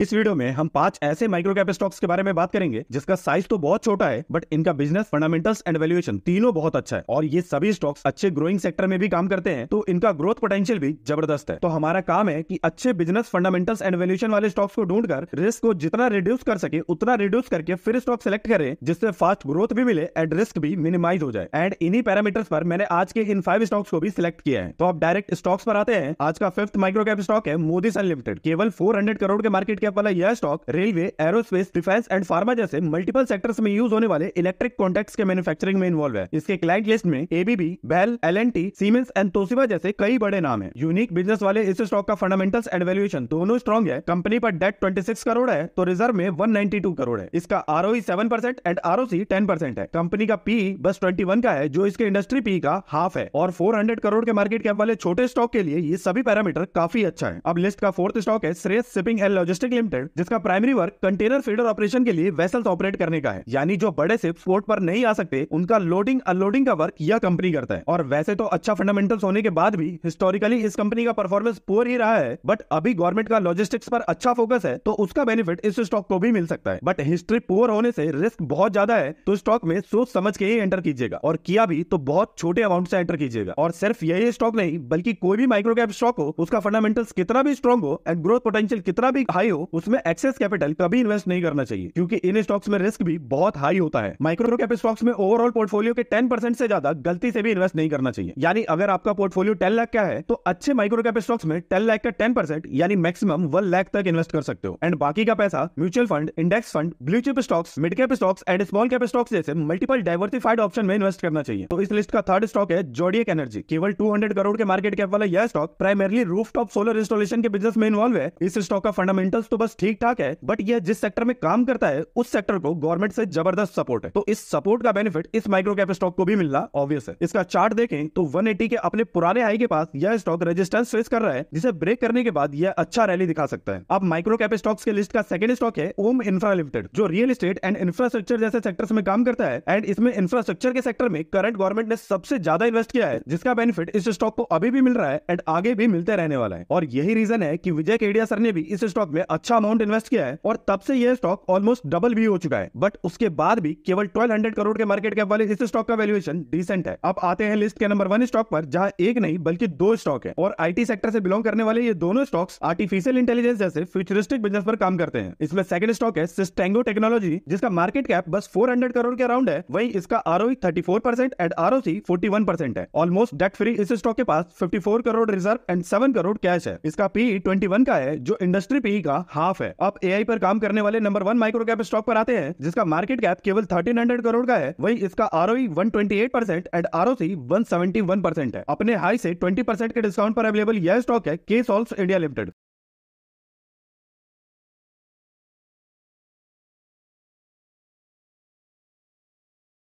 इस वीडियो में हम पांच ऐसे माइक्रो कैप स्टॉक्स के बारे में बात करेंगे जिसका साइज तो बहुत छोटा है बट इनका बिजनेस फंडामेंटल्स एंड वैल्यूएशन तीनों बहुत अच्छा है और ये सभी स्टॉक्स अच्छे ग्रोइंग सेक्टर में भी काम करते हैं तो इनका ग्रोथ पोटेंशियल भी जबरदस्त है तो हमारा काम है की अच्छे बिजनेस फंडामेंटल्स एंड वैल्यूएशन वाले स्टॉक्स को ढूंढ कर रिस्क को जितना रिड्यूस कर सके उतना रिड्यूस करके फिर स्टॉक सेलेक्ट करें जिससे फास्ट ग्रोथ भी मिले एंड रिस्क भी मिनिमाइज हो जाए एंड इन्हीं पैरामीटर्स पर मैंने आज के इन फाइव स्टॉक्स को भी सिलेक्ट किया है तो आप डायरेक्ट स्टॉक्स पर आते हैं आज का फिफ्थ माइक्रो कैप स्टॉक है मोदी अनलिमिटेड केवल फोर करोड़ के मार्केट आप वाला यह stock railway aerospace defence and pharma जैसे मल्टीपल सेक्टर्स में यूज होने वाले इलेक्ट्रिक कॉन्टेक्ट के मैन्युफैक्चरिंग में इन्वॉल्व है इसके क्लाइंट लिस्ट में ABB BEL L N T Siemens and Toshiba जैसे कई बड़े नाम है यूनिक बिजनेस वाले इस स्टॉक का फंडामेंटल्स एंड वैल्यूएशन दोनों स्ट्रॉग है कंपनी पर डेट 26 करोड़ है तो रिजर्व में टू करोड़ है इसका R O seven percent and R O C ten percent है कंपनी का पी बस ट्वेंटी वन का है जो इसके इंडस्ट्री पी का हाफ है और फोर हंड्रेड करोड़ के मार्केट कैप वाले छोटे स्टॉक के लिए ये सभी पैरामीटर काफी अच्छा है अब लिस्ट का फोर्थ स्टॉक है Shreyas shipping and logistic limited जिसका primary work container feeder operation के लिए वेसल्स ऑपरेट करने का है यानी जो बड़े शिप्स पोर्ट पर नहीं आ सकते उनका लोडिंग अनलोडिंग का वर्क यह कंपनी करता है और वैसे तो अच्छा फंडामेंटल्स होने के बाद भी हिस्टोरिकली इस कंपनी का परफॉर्मेंस पुअर ही रहा है बट अभी गवर्नमेंट का लॉजिस्टिक्स पर अच्छा फोकस है तो उसका बेनिफिट इस स्टॉक को भी मिल सकता है बट हिस्ट्री पुअर होने से रिस्क बहुत ज्यादा है तो स्टॉक में सोच समझ के ही एंटर कीजिएगा और किया भी तो बहुत छोटे अमाउंट से एंटर कीजिएगा और सिर्फ यही स्टॉक नहीं बल्कि कोई भी माइक्रो कैप स्टॉक हो उसका फंडामेंटल्स कितना भी स्ट्रॉन्ग हो एंड ग्रोथ पोटेंशियल कितना भी हाई हो उसमें एक्सेस कैपिटल कभी इन्वेस्ट नहीं करना चाहिए क्योंकि इन स्टॉक्स में रिस्क भी बहुत हाई होता है माइक्रो कैप स्टॉक्स में ओवरऑल पोर्टफोलियो के टेन परसेंट से ज्यादा गलती से भी इन्वेस्ट नहीं करना चाहिए यानी अगर आपका पोर्टफोलियो टेन लाख का है तो अच्छे माइक्रो कैप स्टॉक्स में टेन लाख का टेन परसेंट यानी मैक्सिमम वन लाख तक इन्वेस्ट कर सकते हो एंड बाकी का पैसा mutual fund index fund blue chip stocks mid cap stocks and small cap stocks जैसे मल्टीपल डाइवर्सिफाइड ऑप्शन में इन्वेस्ट करना चाहिए तो इस लिस्ट का थर्ड स्टॉक है जोडियक एनर्जी केवल टू करोड़ के मार्केट कैप वाला यह stock primarily roof solar installation के बिजनेस में इन्वॉल्व है इस स्टॉक का फंडामेंटल्स तो बस ठीक ठाक है बट यह जिस सेक्टर में काम करता है उस सेक्टर को गवर्नमेंट से जबरदस्त सपोर्ट है तो इस सपोर्ट का बेनिफिट इस माइक्रो कैप स्टॉक को भी मिलना ऑब्वियस है इसका चार्ट देखें तो 180 के अपने पुराने हाई के पास यह स्टॉक रेजिस्टेंस फेस कर रहा है जिसे ब्रेक करने के बाद यह अच्छा रैली दिखा सकता है अब माइक्रो कैप स्टॉक्स के लिस्ट का सेकंड स्टॉक है ओम इंफ्रा लिमिटेड जो रियल एस्टेट एंड इंफ्रास्ट्रक्चर जैसे सेक्टर्स में काम करता है एंड इसमें इंफ्रास्ट्रक्चर के सेक्टर में करंट गवर्नमेंट ने सबसे ज्यादा इन्वेस्ट किया है जिसका बेनिफिट इस स्टॉक को अभी भी मिल रहा है एंड आगे भी मिलते रहने वाला है और यही रीजन है की विजय केडिया सर ने भी इस स्टॉक में अच्छा अच्छा अमाउंट इन्वेस्ट किया है और तब से यह स्टॉक ऑलमोस्ट डबल भी हो चुका है बट उसके बाद भी केवल ट्वेल्व हंड्रेड करोड़ के मार्केट कैप वाले इस स्टॉक का वैल्यूएशन डिसेंट है अब आते हैं लिस्ट के नंबर वन स्टॉक पर जहां एक नहीं बल्कि दो स्टॉक है और आईटी सेक्टर से बिलोंग करने वाले ये दोनों स्टॉक्स आर्टिफिशियल इंटेलिजेंस जैसे फ्यूचरिस्टिक बिजनेस पर काम करते हैं इसमें सेकंड स्टॉक है सिस्टेंगो टेक्नोलॉजी जिसका मार्केट कैप बस हंड्रेड करोड़ के अराउंड है वही इसका R thirty four percent and R OC forty one percent है ऑलमोस्ट डेट फ्री इस स्टॉक के पास fifty four crore reserve and seven crore cash है इसका पी ट्वेंटी वन का है जो इंडस्ट्री पी का हाफ है अब ए पर काम करने वाले number one micro cap stock पर आते हैं जिसका मार्केट कैप केवल थर्टीन हंड्रेड करोड़ का है वही इसका R O and R O है अपने हाई से ट्वेंटी परसेंट के डिस्काउंट पर अवेलेबल यह स्टॉक है के सॉल्स इंडिया लिमिटेड